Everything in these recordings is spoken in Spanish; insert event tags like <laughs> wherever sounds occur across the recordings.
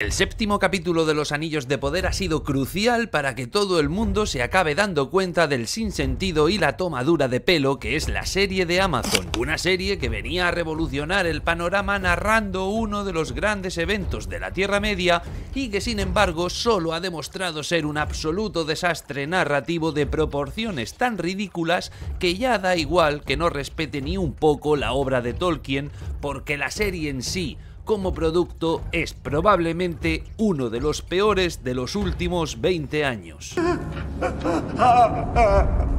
El séptimo capítulo de Los Anillos de Poder ha sido crucial para que todo el mundo se acabe dando cuenta del sinsentido y la tomadura de pelo que es la serie de Amazon, una serie que venía a revolucionar el panorama narrando uno de los grandes eventos de la Tierra Media y que sin embargo solo ha demostrado ser un absoluto desastre narrativo de proporciones tan ridículas que ya da igual que no respete ni un poco la obra de Tolkien porque la serie en sí como producto es probablemente uno de los peores de los últimos 20 años. <laughs>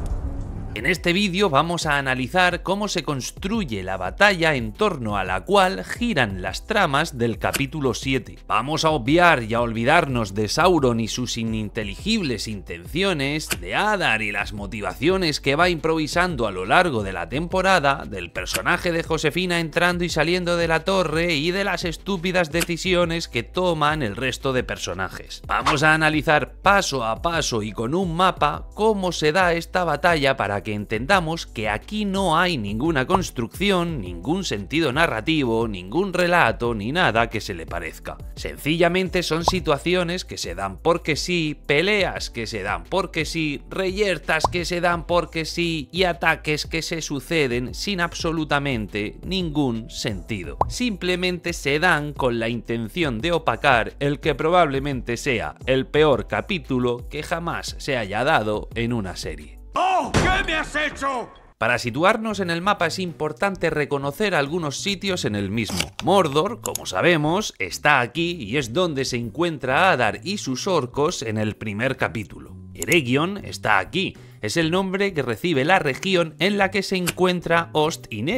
En este vídeo vamos a analizar cómo se construye la batalla en torno a la cual giran las tramas del capítulo 7. Vamos a obviar y a olvidarnos de Sauron y sus ininteligibles intenciones, de Adar y las motivaciones que va improvisando a lo largo de la temporada, del personaje de Josefina entrando y saliendo de la torre y de las estúpidas decisiones que toman el resto de personajes. Vamos a analizar paso a paso y con un mapa cómo se da esta batalla para que entendamos que aquí no hay ninguna construcción, ningún sentido narrativo, ningún relato ni nada que se le parezca. Sencillamente son situaciones que se dan porque sí, peleas que se dan porque sí, reyertas que se dan porque sí y ataques que se suceden sin absolutamente ningún sentido. Simplemente se dan con la intención de opacar el que probablemente sea el peor capítulo que jamás se haya dado en una serie. ¡Oh! ¿Qué me has hecho? Para situarnos en el mapa es importante reconocer algunos sitios en el mismo. Mordor, como sabemos, está aquí y es donde se encuentra Adar y sus orcos en el primer capítulo. Eregion está aquí. Es el nombre que recibe la región en la que se encuentra Ost in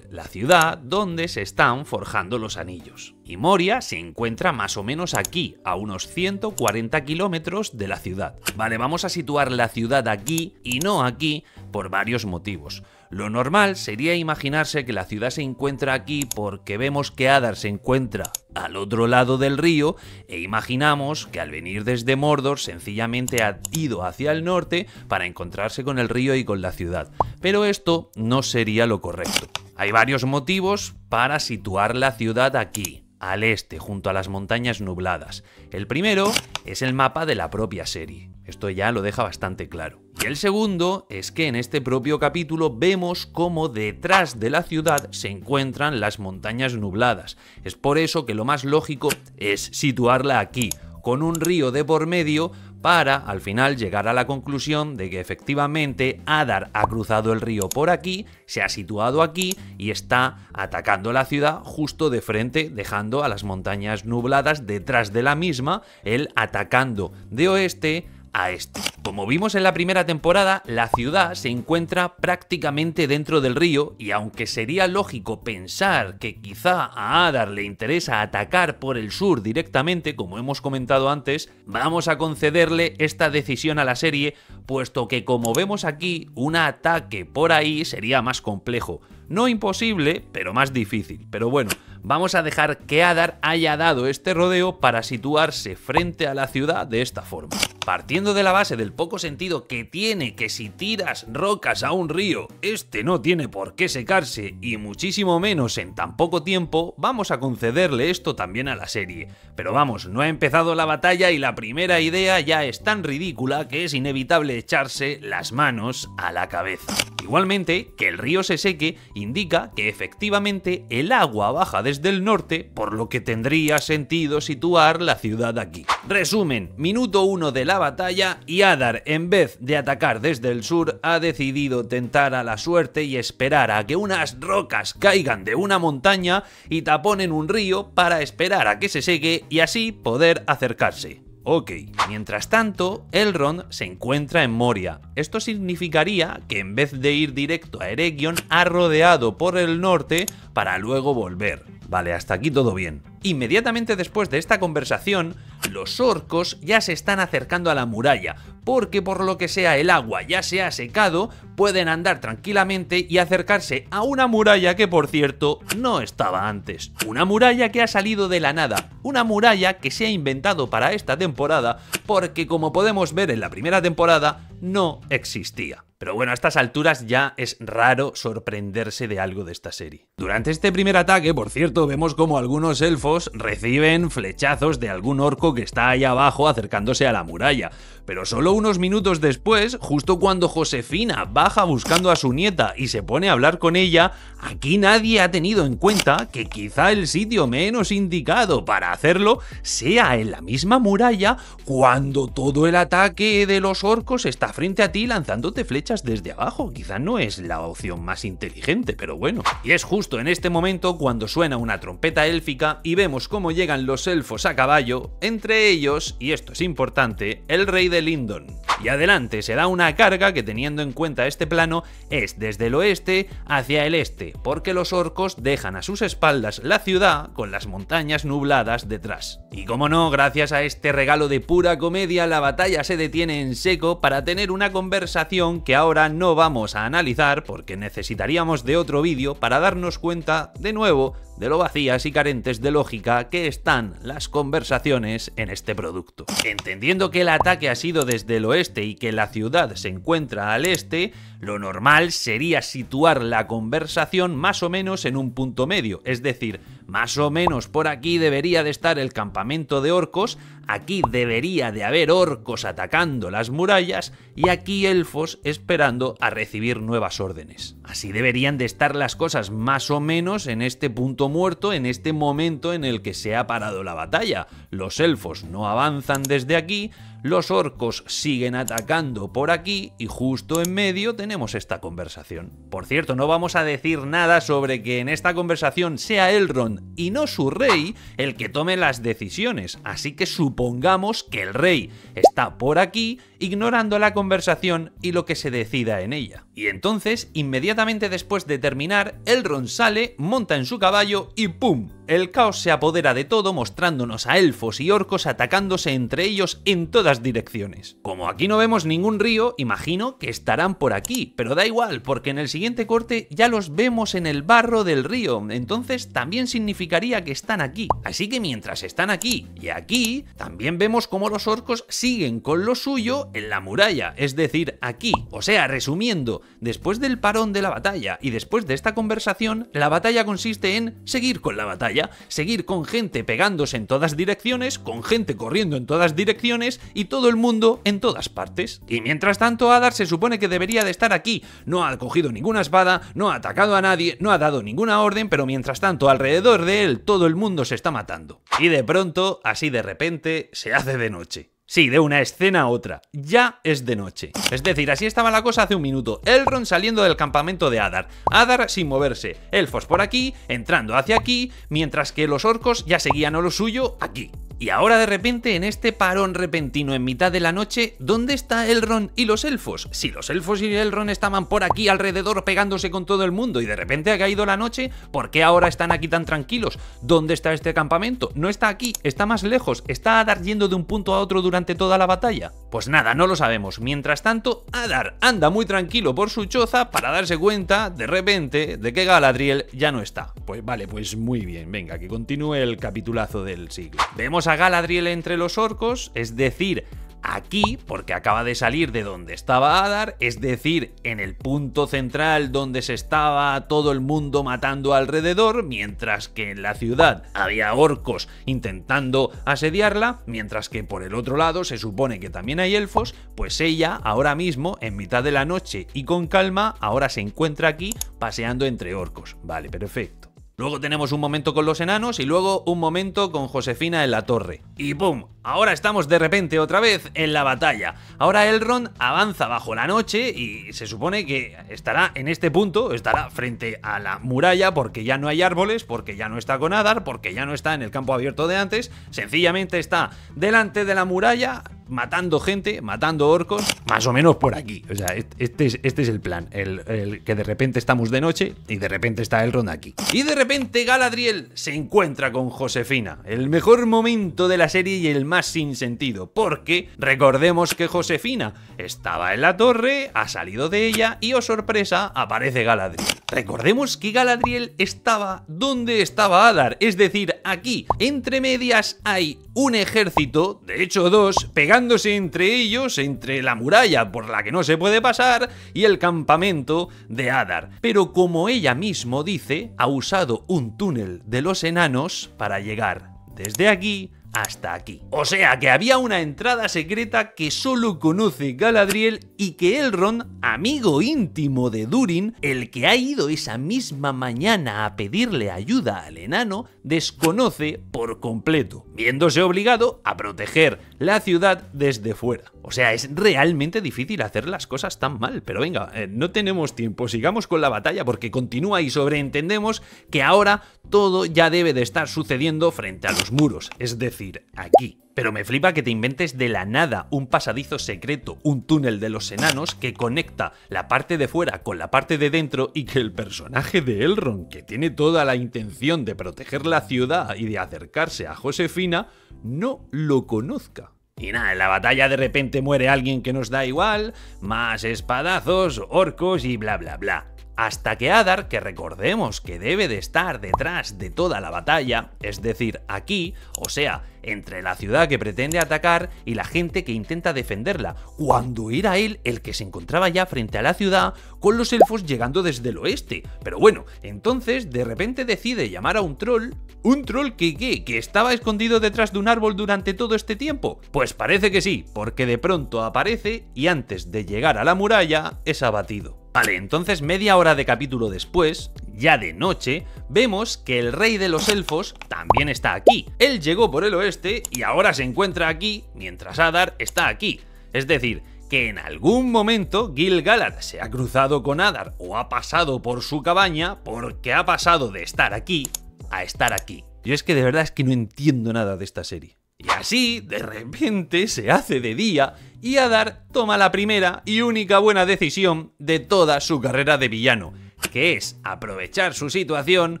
la ciudad donde se están forjando los anillos. Y Moria se encuentra más o menos aquí, a unos 140 kilómetros de la ciudad. Vale, vamos a situar la ciudad aquí y no aquí por varios motivos. Lo normal sería imaginarse que la ciudad se encuentra aquí porque vemos que Adar se encuentra al otro lado del río e imaginamos que al venir desde Mordor sencillamente ha ido hacia el norte para encontrarse con el río y con la ciudad. Pero esto no sería lo correcto. Hay varios motivos para situar la ciudad aquí al este, junto a las montañas nubladas. El primero es el mapa de la propia serie. Esto ya lo deja bastante claro. Y el segundo es que en este propio capítulo vemos cómo detrás de la ciudad se encuentran las montañas nubladas. Es por eso que lo más lógico es situarla aquí, con un río de por medio para al final llegar a la conclusión de que efectivamente Adar ha cruzado el río por aquí, se ha situado aquí y está atacando la ciudad justo de frente, dejando a las montañas nubladas detrás de la misma, él atacando de oeste, a esto. Como vimos en la primera temporada, la ciudad se encuentra prácticamente dentro del río y aunque sería lógico pensar que quizá a Adar le interesa atacar por el sur directamente, como hemos comentado antes, vamos a concederle esta decisión a la serie, puesto que como vemos aquí, un ataque por ahí sería más complejo. No imposible, pero más difícil. Pero bueno, vamos a dejar que Adar haya dado este rodeo para situarse frente a la ciudad de esta forma partiendo de la base del poco sentido que tiene que si tiras rocas a un río, este no tiene por qué secarse y muchísimo menos en tan poco tiempo, vamos a concederle esto también a la serie. Pero vamos, no ha empezado la batalla y la primera idea ya es tan ridícula que es inevitable echarse las manos a la cabeza. Igualmente, que el río se seque indica que efectivamente el agua baja desde el norte, por lo que tendría sentido situar la ciudad aquí. Resumen, minuto 1 del batalla y Adar, en vez de atacar desde el sur, ha decidido tentar a la suerte y esperar a que unas rocas caigan de una montaña y taponen un río para esperar a que se seque y así poder acercarse. Ok. Mientras tanto, Elrond se encuentra en Moria. Esto significaría que en vez de ir directo a Eregion, ha rodeado por el norte para luego volver. Vale, hasta aquí todo bien. Inmediatamente después de esta conversación, los orcos ya se están acercando a la muralla, porque por lo que sea el agua ya se ha secado, pueden andar tranquilamente y acercarse a una muralla que por cierto no estaba antes. Una muralla que ha salido de la nada, una muralla que se ha inventado para esta temporada porque como podemos ver en la primera temporada no existía. Pero bueno, a estas alturas ya es raro sorprenderse de algo de esta serie. Durante este primer ataque, por cierto, vemos como algunos elfos reciben flechazos de algún orco que está allá abajo acercándose a la muralla. Pero solo unos minutos después, justo cuando Josefina baja buscando a su nieta y se pone a hablar con ella, aquí nadie ha tenido en cuenta que quizá el sitio menos indicado para hacerlo sea en la misma muralla cuando todo el ataque de los orcos está frente a ti lanzándote flechas desde abajo, quizá no es la opción más inteligente, pero bueno. Y es justo en este momento cuando suena una trompeta élfica y vemos cómo llegan los elfos a caballo, entre ellos, y esto es importante, el rey de Lindon. Y adelante se da una carga que teniendo en cuenta este plano es desde el oeste hacia el este, porque los orcos dejan a sus espaldas la ciudad con las montañas nubladas detrás. Y como no, gracias a este regalo de pura comedia, la batalla se detiene en seco para tener una conversación que ahora no vamos a analizar porque necesitaríamos de otro vídeo para darnos cuenta, de nuevo, de lo vacías y carentes de lógica que están las conversaciones en este producto. Entendiendo que el ataque ha sido desde el oeste y que la ciudad se encuentra al este, lo normal sería situar la conversación más o menos en un punto medio, es decir, más o menos por aquí debería de estar el campamento de orcos, aquí debería de haber orcos atacando las murallas y aquí elfos esperando a recibir nuevas órdenes. Así deberían de estar las cosas más o menos en este punto muerto, en este momento en el que se ha parado la batalla. Los elfos no avanzan desde aquí, los orcos siguen atacando por aquí y justo en medio tenemos esta conversación. Por cierto, no vamos a decir nada sobre que en esta conversación sea Elrond y no su rey el que tome las decisiones, así que supongamos que el rey está por aquí ignorando la conversación y lo que se decida en ella. Y entonces, inmediatamente después de terminar, Elrond sale, monta en su caballo y ¡pum! El caos se apodera de todo mostrándonos a elfos y orcos atacándose entre ellos en todas direcciones. Como aquí no vemos ningún río, imagino que estarán por aquí, pero da igual, porque en el siguiente corte ya los vemos en el barro del río, entonces también significaría que están aquí. Así que mientras están aquí y aquí, también vemos cómo los orcos siguen con lo suyo en la muralla, es decir, aquí. O sea, resumiendo, después del parón de la batalla y después de esta conversación, la batalla consiste en seguir con la batalla, seguir con gente pegándose en todas direcciones, con gente corriendo en todas direcciones y todo el mundo en todas partes. Y mientras tanto, Adar se supone que debería de estar aquí, no ha cogido ninguna espada, no ha atacado a nadie, no ha dado ninguna orden, pero mientras tanto, alrededor de él todo el mundo se está matando. Y de pronto, así de repente, se hace de noche. Sí, de una escena a otra. Ya es de noche. Es decir, así estaba la cosa hace un minuto. Elrond saliendo del campamento de Adar. Adar sin moverse. Elfos por aquí, entrando hacia aquí, mientras que los orcos ya seguían a lo suyo aquí. Y ahora de repente, en este parón repentino en mitad de la noche, ¿dónde está Elrond y los elfos? Si los elfos y Elrond estaban por aquí alrededor pegándose con todo el mundo y de repente ha caído la noche, ¿por qué ahora están aquí tan tranquilos? ¿Dónde está este campamento? No está aquí, está más lejos, está Adar yendo de un punto a otro durante toda la batalla. Pues nada, no lo sabemos. Mientras tanto, Adar anda muy tranquilo por su choza para darse cuenta, de repente, de que Galadriel ya no está. Pues vale, pues muy bien, venga, que continúe el capitulazo del siglo. Vemos a Galadriel entre los orcos, es decir, aquí, porque acaba de salir de donde estaba Adar, es decir, en el punto central donde se estaba todo el mundo matando alrededor, mientras que en la ciudad había orcos intentando asediarla, mientras que por el otro lado se supone que también hay elfos, pues ella ahora mismo, en mitad de la noche y con calma, ahora se encuentra aquí paseando entre orcos. Vale, perfecto. Luego tenemos un momento con los enanos y luego un momento con Josefina en la torre. Y ¡pum! Ahora estamos de repente otra vez en la batalla. Ahora Elrond avanza bajo la noche y se supone que estará en este punto, estará frente a la muralla porque ya no hay árboles, porque ya no está con Adar, porque ya no está en el campo abierto de antes, sencillamente está delante de la muralla matando gente, matando orcos, más o menos por aquí. O sea, este, este es, el plan. El, que de repente estamos de noche y de repente está el Ronda aquí. Y de repente Galadriel se encuentra con Josefina. El mejor momento de la serie y el más sin sentido. Porque recordemos que Josefina estaba en la torre, ha salido de ella y, oh sorpresa, aparece Galadriel. Recordemos que Galadriel estaba donde estaba Adar. Es decir, aquí, entre medias hay un ejército, de hecho dos, pegándose entre ellos, entre la muralla por la que no se puede pasar y el campamento de Adar. Pero como ella mismo dice, ha usado un túnel de los enanos para llegar desde aquí hasta aquí. O sea que había una entrada secreta que solo conoce Galadriel y que Elrond, amigo íntimo de Durin, el que ha ido esa misma mañana a pedirle ayuda al enano, desconoce por completo, viéndose obligado a proteger la ciudad desde fuera. O sea, es realmente difícil hacer las cosas tan mal. Pero venga, eh, no tenemos tiempo, sigamos con la batalla porque continúa y sobreentendemos que ahora todo ya debe de estar sucediendo frente a los muros, es decir, aquí. Pero me flipa que te inventes de la nada un pasadizo secreto, un túnel de los enanos que conecta la parte de fuera con la parte de dentro y que el personaje de Elrond, que tiene toda la intención de proteger la ciudad y de acercarse a Josefina, no lo conozca. Y nada, en la batalla de repente muere alguien que nos da igual, más espadazos, orcos y bla bla bla. Hasta que Adar, que recordemos que debe de estar detrás de toda la batalla, es decir, aquí, o sea, entre la ciudad que pretende atacar y la gente que intenta defenderla, cuando era él el que se encontraba ya frente a la ciudad con los elfos llegando desde el oeste. Pero bueno, entonces de repente decide llamar a un troll, un troll que qué, que estaba escondido detrás de un árbol durante todo este tiempo. Pues parece que sí, porque de pronto aparece y antes de llegar a la muralla es abatido. Vale, entonces media hora de capítulo después, ya de noche, vemos que el rey de los elfos también está aquí. Él llegó por el oeste y ahora se encuentra aquí, mientras Adar está aquí. Es decir, que en algún momento Gil Galad se ha cruzado con Adar o ha pasado por su cabaña porque ha pasado de estar aquí a estar aquí. Yo es que de verdad es que no entiendo nada de esta serie. Y así, de repente, se hace de día y Adar toma la primera y única buena decisión de toda su carrera de villano, que es aprovechar su situación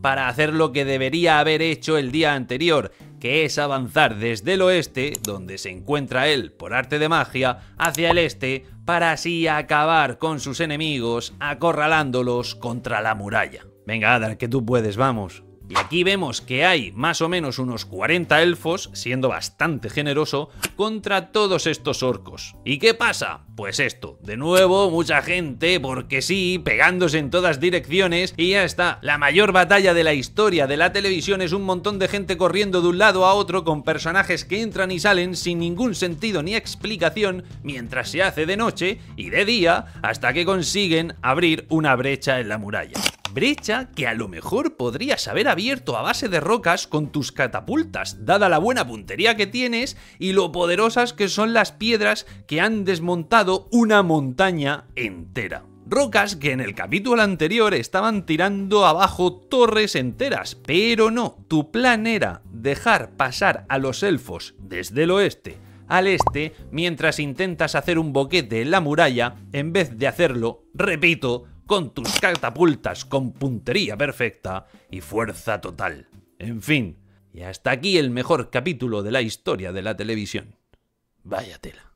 para hacer lo que debería haber hecho el día anterior, que es avanzar desde el oeste, donde se encuentra él por arte de magia, hacia el este, para así acabar con sus enemigos, acorralándolos contra la muralla. Venga, Adar, que tú puedes, vamos. Y aquí vemos que hay más o menos unos 40 elfos, siendo bastante generoso, contra todos estos orcos. ¿Y qué pasa? Pues esto, de nuevo mucha gente, porque sí, pegándose en todas direcciones y ya está. La mayor batalla de la historia de la televisión es un montón de gente corriendo de un lado a otro con personajes que entran y salen sin ningún sentido ni explicación mientras se hace de noche y de día hasta que consiguen abrir una brecha en la muralla brecha que a lo mejor podrías haber abierto a base de rocas con tus catapultas, dada la buena puntería que tienes y lo poderosas que son las piedras que han desmontado una montaña entera. Rocas que en el capítulo anterior estaban tirando abajo torres enteras, pero no, tu plan era dejar pasar a los elfos desde el oeste al este mientras intentas hacer un boquete en la muralla en vez de hacerlo, repito, con tus catapultas con puntería perfecta y fuerza total. En fin, y hasta aquí el mejor capítulo de la historia de la televisión. váyatela